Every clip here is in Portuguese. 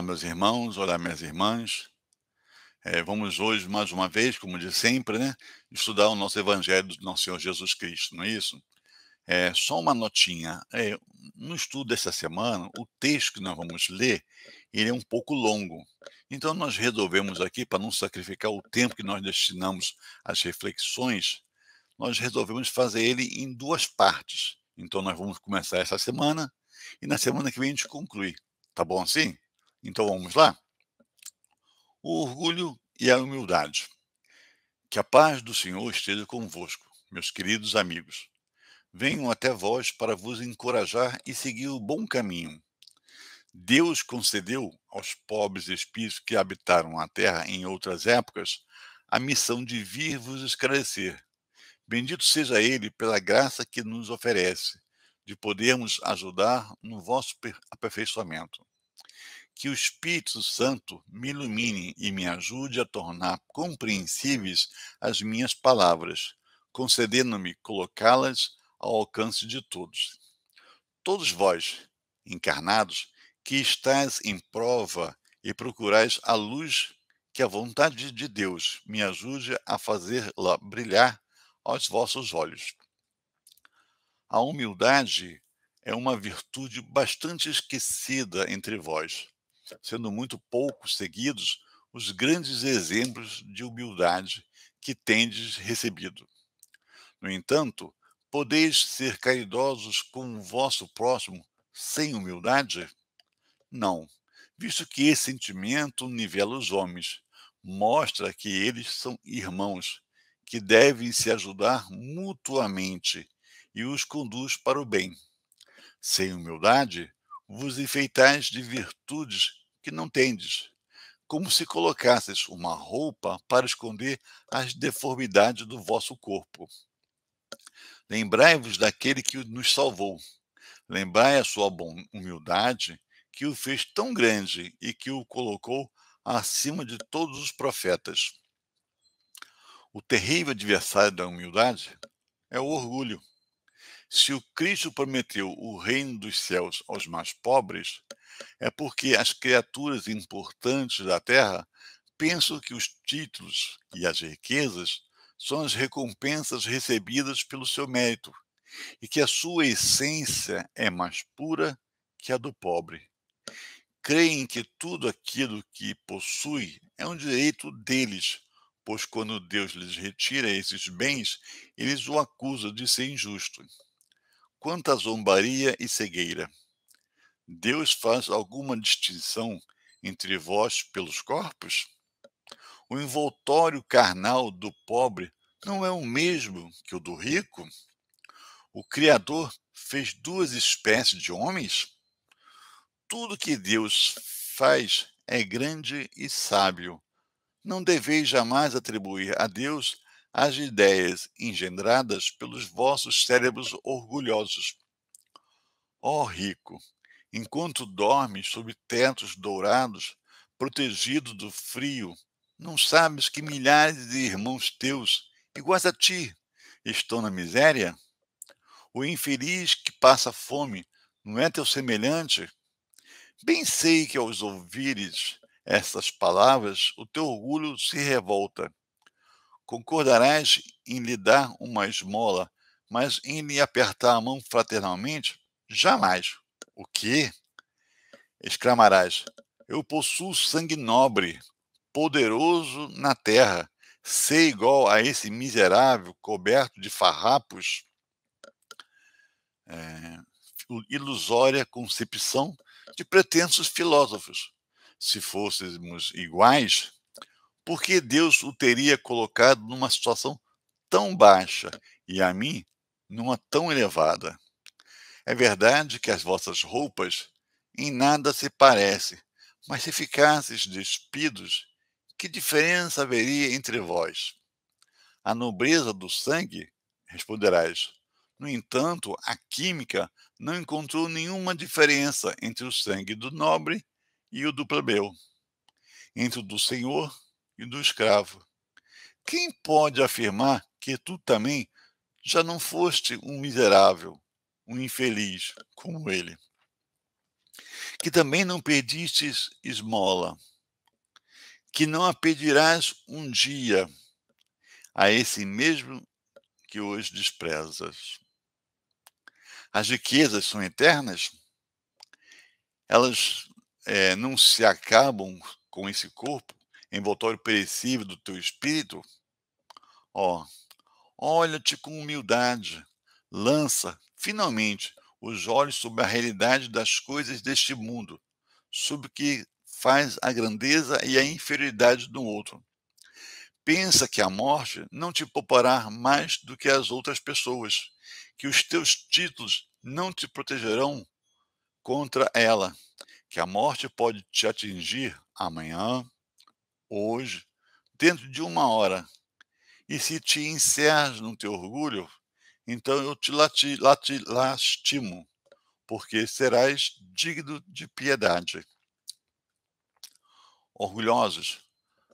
Olá, meus irmãos, olá, minhas irmãs. É, vamos hoje, mais uma vez, como de sempre, né, estudar o nosso Evangelho do Nosso Senhor Jesus Cristo, não é isso? É, só uma notinha. É, no estudo dessa semana, o texto que nós vamos ler, ele é um pouco longo. Então, nós resolvemos aqui, para não sacrificar o tempo que nós destinamos às reflexões, nós resolvemos fazer ele em duas partes. Então, nós vamos começar essa semana e na semana que vem a gente conclui. Tá bom assim? Então vamos lá? O orgulho e a humildade. Que a paz do Senhor esteja convosco, meus queridos amigos. Venham até vós para vos encorajar e seguir o bom caminho. Deus concedeu aos pobres espíritos que habitaram a terra em outras épocas a missão de vir vos esclarecer. Bendito seja Ele pela graça que nos oferece, de podermos ajudar no vosso aperfeiçoamento que o Espírito Santo me ilumine e me ajude a tornar compreensíveis as minhas palavras, concedendo-me colocá-las ao alcance de todos. Todos vós, encarnados, que estáis em prova e procurais a luz, que a vontade de Deus me ajude a fazê-la brilhar aos vossos olhos. A humildade é uma virtude bastante esquecida entre vós sendo muito poucos seguidos, os grandes exemplos de humildade que tendes recebido. No entanto, podeis ser caridosos com o vosso próximo sem humildade? Não, visto que esse sentimento nivela os homens, mostra que eles são irmãos, que devem se ajudar mutuamente e os conduz para o bem. Sem humildade, vos enfeitais de virtudes que não tendes, como se colocasses uma roupa para esconder as deformidades do vosso corpo. Lembrai-vos daquele que nos salvou. Lembrai a sua humildade, que o fez tão grande e que o colocou acima de todos os profetas. O terrível adversário da humildade é o orgulho. Se o Cristo prometeu o reino dos céus aos mais pobres, é porque as criaturas importantes da terra pensam que os títulos e as riquezas são as recompensas recebidas pelo seu mérito e que a sua essência é mais pura que a do pobre. Creem que tudo aquilo que possui é um direito deles, pois quando Deus lhes retira esses bens, eles o acusam de ser injusto. Quanta zombaria e cegueira! Deus faz alguma distinção entre vós pelos corpos? O envoltório carnal do pobre não é o mesmo que o do rico? O Criador fez duas espécies de homens? Tudo que Deus faz é grande e sábio. Não deveis jamais atribuir a Deus as ideias engendradas pelos vossos cérebros orgulhosos. Ó oh, rico, enquanto dormes sob tetos dourados, protegido do frio, não sabes que milhares de irmãos teus, iguais a ti, estão na miséria? O infeliz que passa fome não é teu semelhante? Bem sei que aos ouvires estas palavras, o teu orgulho se revolta Concordarás em lhe dar uma esmola, mas em lhe apertar a mão fraternalmente? Jamais. O quê? Exclamarás: Eu possuo sangue nobre, poderoso na terra. Ser igual a esse miserável coberto de farrapos? É, ilusória concepção de pretensos filósofos. Se fôssemos iguais, por que Deus o teria colocado numa situação tão baixa e a mim numa tão elevada? É verdade que as vossas roupas em nada se parecem, mas se ficasses despidos, que diferença haveria entre vós? A nobreza do sangue, responderás. No entanto, a química não encontrou nenhuma diferença entre o sangue do nobre e o do plebeu, entre o do senhor e do escravo. Quem pode afirmar que tu também já não foste um miserável, um infeliz como ele? Que também não pedistes esmola, que não a pedirás um dia a esse mesmo que hoje desprezas. As riquezas são eternas, elas é, não se acabam com esse corpo, envoltório perecível do teu espírito, ó, olha-te com humildade, lança, finalmente, os olhos sobre a realidade das coisas deste mundo, sobre o que faz a grandeza e a inferioridade do outro. Pensa que a morte não te poupará mais do que as outras pessoas, que os teus títulos não te protegerão contra ela, que a morte pode te atingir amanhã, hoje, dentro de uma hora. E se te encerras no teu orgulho, então eu te lati, lati, lastimo, porque serás digno de piedade. Orgulhosos,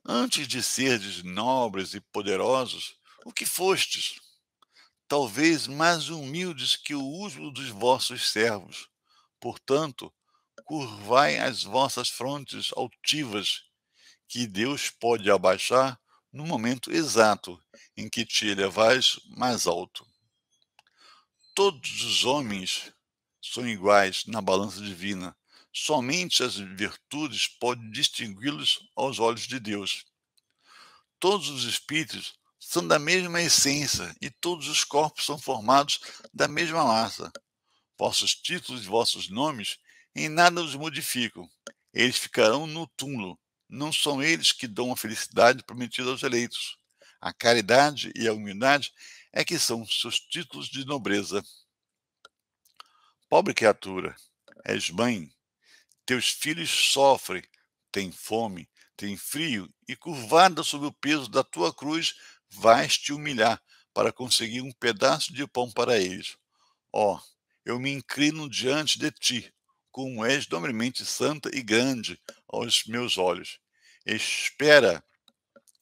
antes de serdes nobres e poderosos, o que fostes? Talvez mais humildes que o uso dos vossos servos. Portanto, curvai as vossas frontes altivas que Deus pode abaixar no momento exato em que te elevais mais alto. Todos os homens são iguais na balança divina. Somente as virtudes podem distingui-los aos olhos de Deus. Todos os espíritos são da mesma essência e todos os corpos são formados da mesma massa. Vossos títulos e vossos nomes em nada os modificam. Eles ficarão no túmulo, não são eles que dão a felicidade prometida aos eleitos. A caridade e a humildade é que são seus títulos de nobreza. Pobre criatura, és mãe, teus filhos sofrem, têm fome, têm frio, e curvada sob o peso da tua cruz, vais te humilhar para conseguir um pedaço de pão para eles. Ó, oh, eu me inclino diante de ti, como és dobremente santa e grande aos meus olhos. Espera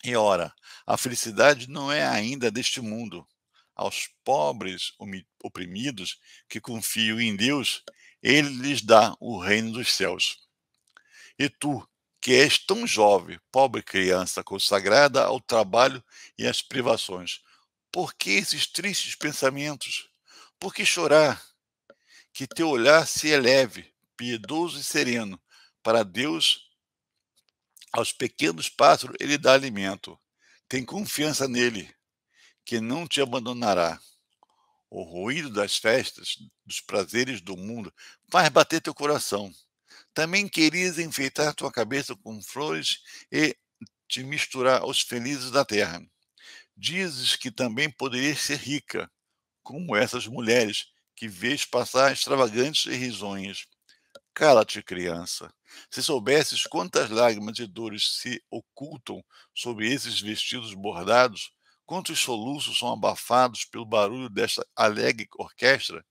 e ora. A felicidade não é ainda deste mundo. Aos pobres oprimidos que confiam em Deus, ele lhes dá o reino dos céus. E tu, que és tão jovem, pobre criança, consagrada ao trabalho e às privações, por que esses tristes pensamentos? Por que chorar? Que teu olhar se eleve, piedoso e sereno. Para Deus, aos pequenos pássaros ele dá alimento. Tem confiança nele, que não te abandonará. O ruído das festas, dos prazeres do mundo, faz bater teu coração. Também querias enfeitar tua cabeça com flores e te misturar aos felizes da terra. Dizes que também poderias ser rica, como essas mulheres que vês passar extravagantes e risonhas. Cala-te, criança. Se soubesses quantas lágrimas e dores se ocultam sob esses vestidos bordados, quantos soluços são abafados pelo barulho desta alegre orquestra,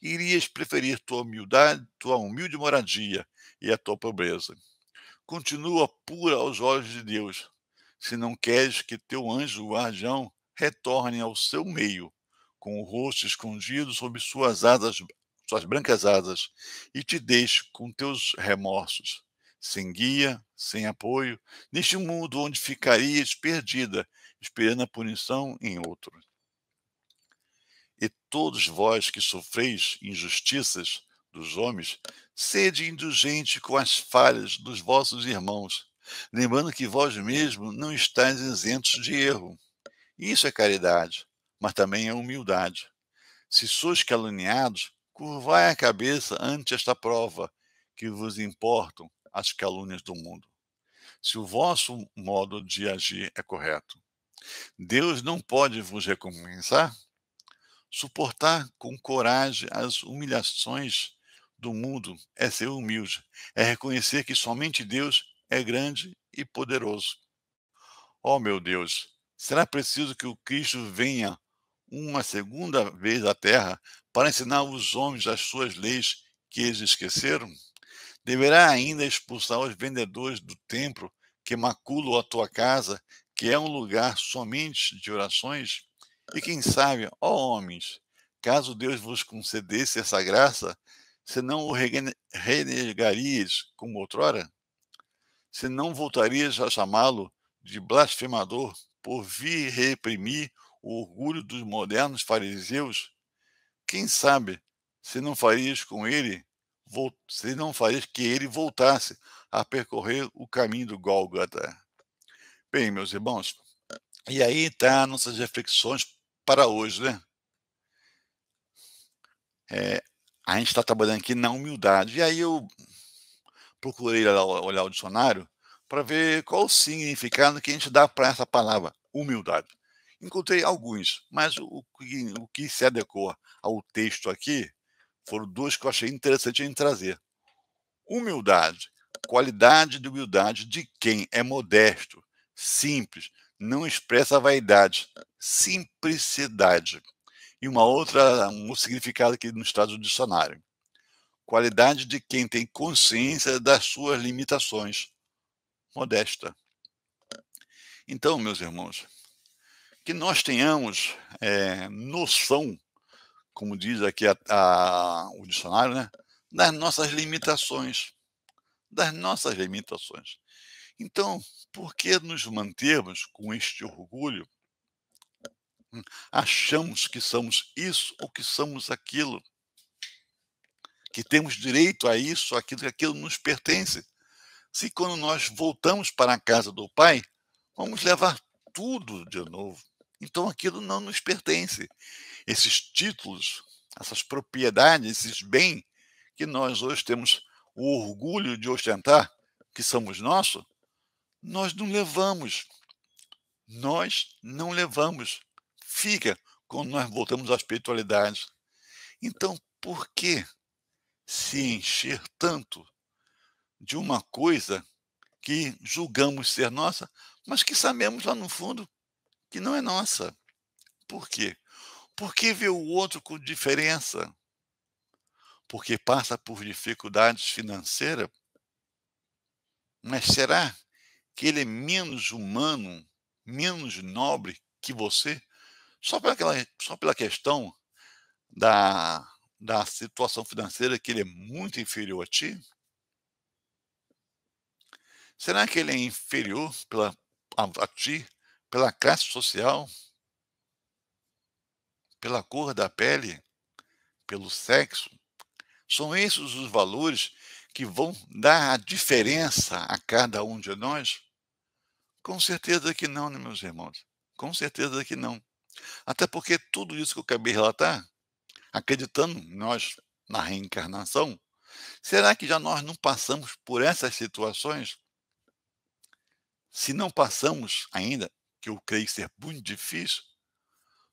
irias preferir tua humildade, tua humilde moradia e a tua pobreza. Continua pura aos olhos de Deus, se não queres que teu anjo guardião retorne ao seu meio, com o rosto escondido sob suas asas suas brancas asas e te deixe com teus remorsos, sem guia, sem apoio, neste mundo onde ficarias perdida, esperando a punição em outro. E todos vós que sofreis injustiças dos homens, sede indulgente com as falhas dos vossos irmãos, lembrando que vós mesmo não estáis isentos de erro. Isso é caridade, mas também é humildade. Se sois caluniados, Curvai a cabeça ante esta prova, que vos importam as calúnias do mundo. Se o vosso modo de agir é correto, Deus não pode vos recompensar? Suportar com coragem as humilhações do mundo é ser humilde, é reconhecer que somente Deus é grande e poderoso. Oh meu Deus, será preciso que o Cristo venha uma segunda vez à terra para ensinar os homens as suas leis que eles esqueceram? Deverá ainda expulsar os vendedores do templo que maculam a tua casa, que é um lugar somente de orações? E quem sabe, ó homens, caso Deus vos concedesse essa graça, se não o renegarias como outrora? Se não voltarias a chamá-lo de blasfemador por vir reprimir o orgulho dos modernos fariseus, quem sabe se não farias com ele, se não farias que ele voltasse a percorrer o caminho do Gólgota. Bem, meus irmãos, e aí tá nossas reflexões para hoje, né? É, a gente está trabalhando aqui na humildade. E aí eu procurei olhar o dicionário para ver qual o significado que a gente dá para essa palavra, humildade. Encontrei alguns, mas o, o que se adequou ao texto aqui foram dois que eu achei interessante em trazer. Humildade, qualidade de humildade de quem é modesto, simples, não expressa vaidade, simplicidade. E uma outra, um significado que nos traz o dicionário. Qualidade de quem tem consciência das suas limitações, modesta. Então, meus irmãos, que nós tenhamos é, noção, como diz aqui a, a, o dicionário, né, das nossas limitações. Das nossas limitações. Então, por que nos mantermos com este orgulho? Hum, achamos que somos isso ou que somos aquilo, que temos direito a isso, aquilo que aquilo nos pertence. Se quando nós voltamos para a casa do Pai, vamos levar tudo de novo. Então aquilo não nos pertence. Esses títulos, essas propriedades, esses bens que nós hoje temos o orgulho de ostentar, que somos nossos, nós não levamos. Nós não levamos. Fica quando nós voltamos à espiritualidade. Então, por que se encher tanto de uma coisa que julgamos ser nossa, mas que sabemos lá no fundo que não é nossa. Por quê? Porque vê o outro com diferença. Porque passa por dificuldades financeiras. Mas será que ele é menos humano, menos nobre que você? Só pela, só pela questão da, da situação financeira que ele é muito inferior a ti? Será que ele é inferior pela, a, a ti pela classe social, pela cor da pele, pelo sexo. São esses os valores que vão dar a diferença a cada um de nós? Com certeza que não, né, meus irmãos? Com certeza que não. Até porque tudo isso que eu acabei de relatar, acreditando nós na reencarnação, será que já nós não passamos por essas situações? Se não passamos ainda, que eu creio ser muito difícil,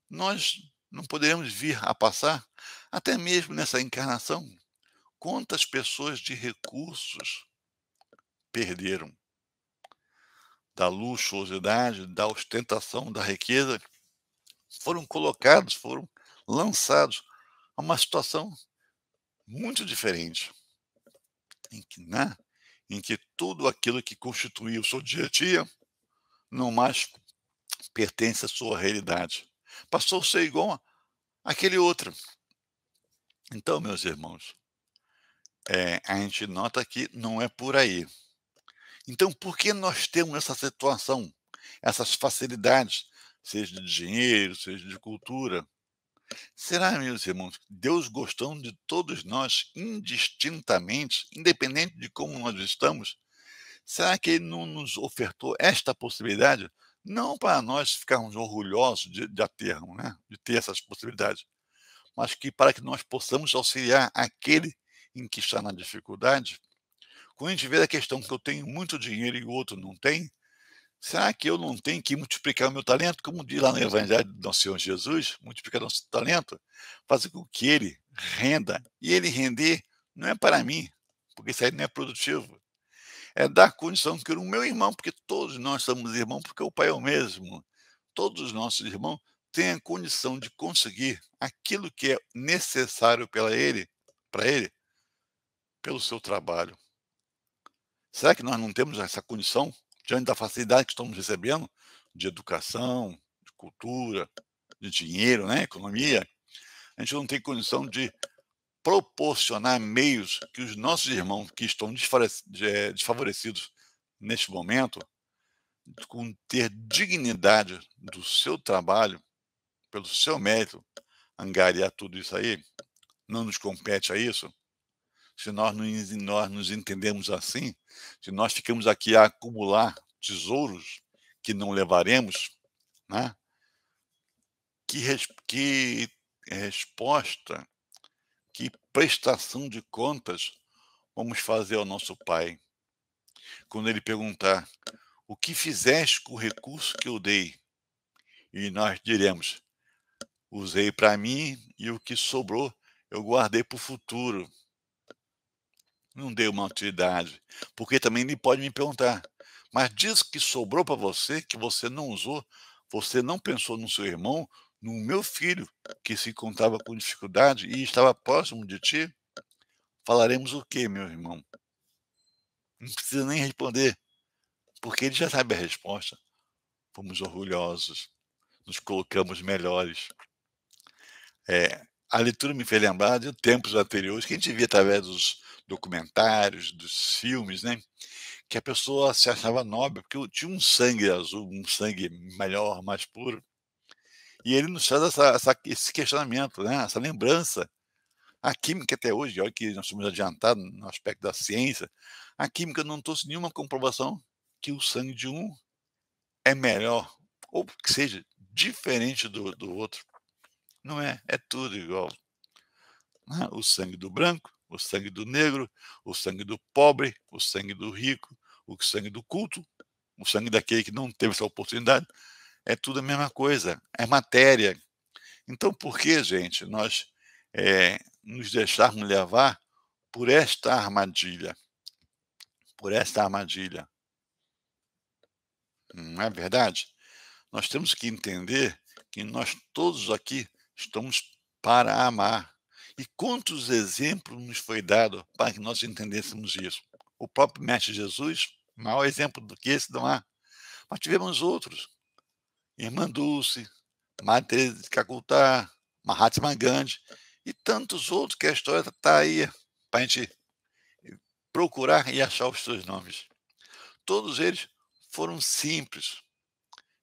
nós não poderemos vir a passar, até mesmo nessa encarnação, quantas pessoas de recursos perderam da luxuosidade, da ostentação, da riqueza, foram colocados, foram lançados a uma situação muito diferente, em que, né, em que tudo aquilo que constituía o seu dia a dia não mais pertence à sua realidade. Passou a ser igual àquele outro. Então, meus irmãos, é, a gente nota que não é por aí. Então, por que nós temos essa situação, essas facilidades, seja de dinheiro, seja de cultura? Será, meus irmãos, Deus gostando de todos nós indistintamente, independente de como nós estamos? Será que Ele não nos ofertou esta possibilidade não para nós ficarmos orgulhosos de, de a termos, né? de ter essas possibilidades, mas que para que nós possamos auxiliar aquele em que está na dificuldade, quando a gente vê a questão que eu tenho muito dinheiro e o outro não tem, será que eu não tenho que multiplicar o meu talento? Como diz lá no Evangelho do Senhor Jesus, multiplicar nosso talento, fazer com que ele renda. E ele render não é para mim, porque isso aí não é produtivo é dar condição que o meu irmão, porque todos nós somos irmãos, porque o Pai é o mesmo. Todos os nossos irmãos têm a condição de conseguir aquilo que é necessário para ele, para ele, pelo seu trabalho. Será que nós não temos essa condição diante da facilidade que estamos recebendo de educação, de cultura, de dinheiro, né, economia? A gente não tem condição de proporcionar meios que os nossos irmãos que estão eh, desfavorecidos neste momento, com ter dignidade do seu trabalho, pelo seu mérito, angariar tudo isso aí, não nos compete a isso? Se nós, nós nos entendemos assim, se nós ficamos aqui a acumular tesouros que não levaremos, né? que, res, que resposta prestação de contas vamos fazer ao nosso Pai. Quando ele perguntar: O que fizeste com o recurso que eu dei? E nós diremos: Usei para mim e o que sobrou eu guardei para o futuro. Não dei uma utilidade. Porque também ele pode me perguntar: Mas diz que sobrou para você, que você não usou, você não pensou no seu irmão, no meu filho, que se encontrava com dificuldade e estava próximo de ti, falaremos o que, meu irmão? Não precisa nem responder, porque ele já sabe a resposta. Fomos orgulhosos, nos colocamos melhores. É, a leitura me fez lembrar de tempos anteriores que a gente via através dos documentários, dos filmes, né? Que a pessoa se achava nobre porque tinha um sangue azul, um sangue melhor, mais puro. E ele nos traz essa, essa, esse questionamento, né? essa lembrança. A química até hoje, olha que nós somos adiantados no aspecto da ciência, a química não trouxe nenhuma comprovação que o sangue de um é melhor, ou que seja diferente do, do outro. Não é, é tudo igual. Né? O sangue do branco, o sangue do negro, o sangue do pobre, o sangue do rico, o sangue do culto, o sangue daquele que não teve essa oportunidade, é tudo a mesma coisa, é matéria. Então, por que, gente, nós é, nos deixarmos levar por esta armadilha? Por esta armadilha. Não é verdade? Nós temos que entender que nós todos aqui estamos para amar. E quantos exemplos nos foi dado para que nós entendêssemos isso? O próprio Mestre Jesus, maior exemplo do que esse, não há. Mas tivemos outros Irmã Dulce, Madre Teresa de Calcutá, Mahatma Gandhi e tantos outros que a história está aí para a gente procurar e achar os seus nomes. Todos eles foram simples,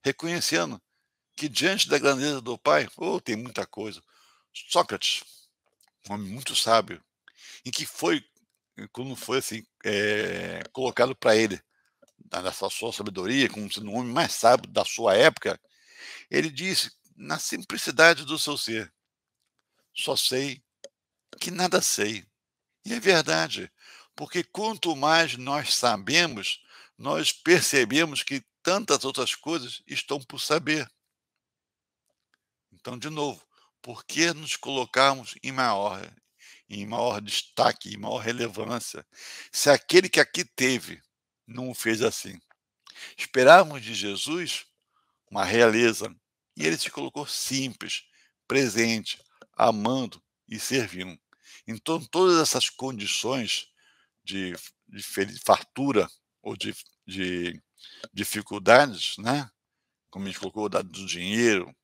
reconhecendo que diante da grandeza do Pai, oh, tem muita coisa. Sócrates, um homem muito sábio, em que foi, quando foi assim, é, colocado para ele, nessa sua, sua sabedoria, como sendo o um homem mais sábio da sua época, ele disse, na simplicidade do seu ser, só sei que nada sei. E é verdade, porque quanto mais nós sabemos, nós percebemos que tantas outras coisas estão por saber. Então, de novo, por que nos colocarmos em maior, em maior destaque, em maior relevância, se aquele que aqui teve não o fez assim? Esperávamos de Jesus uma realeza, e ele se colocou simples, presente, amando e servindo. Então, todas essas condições de, de fartura ou de, de dificuldades, né? como a gente colocou, do dinheiro,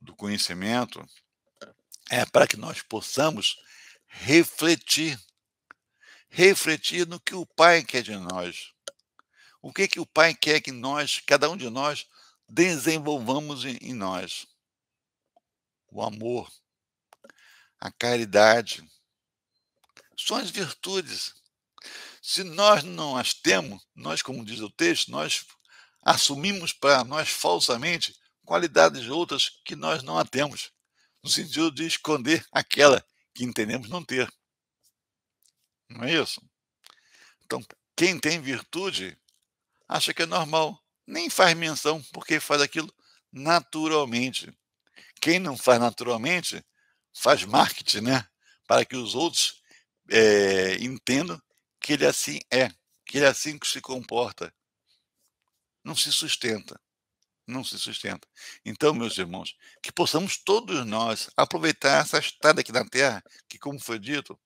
do conhecimento, é para que nós possamos refletir. Refletir no que o Pai quer de nós. O que, que o Pai quer que nós, cada um de nós, desenvolvamos em nós o amor, a caridade. São as virtudes. Se nós não as temos, nós, como diz o texto, nós assumimos para nós falsamente qualidades outras que nós não a temos, no sentido de esconder aquela que entendemos não ter. Não é isso? Então, quem tem virtude acha que é normal nem faz menção, porque faz aquilo naturalmente. Quem não faz naturalmente, faz marketing, né? Para que os outros é, entendam que ele assim é, que ele é assim que se comporta. Não se sustenta. Não se sustenta. Então, meus irmãos, que possamos todos nós aproveitar essa estada aqui na Terra, que, como foi dito,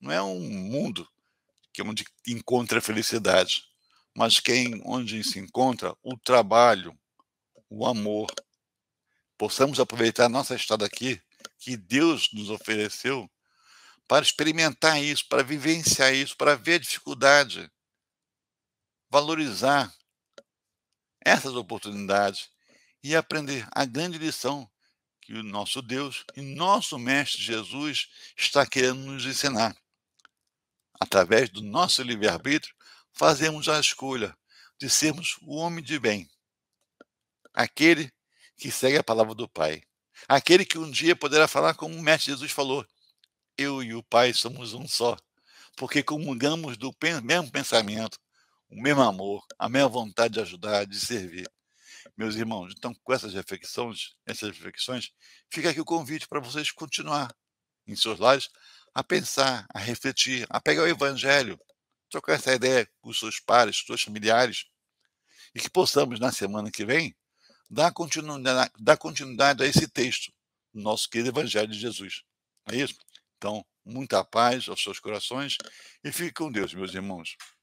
não é um mundo que é onde encontra a felicidade mas quem onde se encontra o trabalho, o amor. Possamos aproveitar a nossa estada aqui, que Deus nos ofereceu, para experimentar isso, para vivenciar isso, para ver a dificuldade, valorizar essas oportunidades e aprender a grande lição que o nosso Deus e nosso Mestre Jesus está querendo nos ensinar. Através do nosso livre-arbítrio, fazemos a escolha de sermos o homem de bem, aquele que segue a palavra do Pai, aquele que um dia poderá falar como o Mestre Jesus falou: Eu e o Pai somos um só, porque comungamos do mesmo pensamento, o mesmo amor, a mesma vontade de ajudar, de servir. Meus irmãos, então com essas reflexões, essas reflexões, fica aqui o convite para vocês continuar em seus lares a pensar, a refletir, a pegar o evangelho trocar essa ideia com os seus pares, com os seus familiares, e que possamos, na semana que vem, dar continuidade, dar continuidade a esse texto do nosso querido Evangelho de Jesus. Não é isso? Então, muita paz aos seus corações e fique com Deus, meus irmãos.